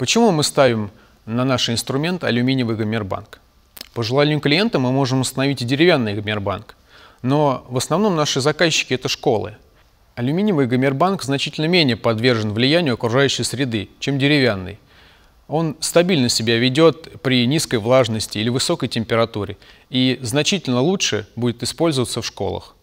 Почему мы ставим на наш инструмент алюминиевый гомербанк? По желанию клиента мы можем установить и деревянный гомербанк, но в основном наши заказчики – это школы. Алюминиевый гомербанк значительно менее подвержен влиянию окружающей среды, чем деревянный. Он стабильно себя ведет при низкой влажности или высокой температуре и значительно лучше будет использоваться в школах.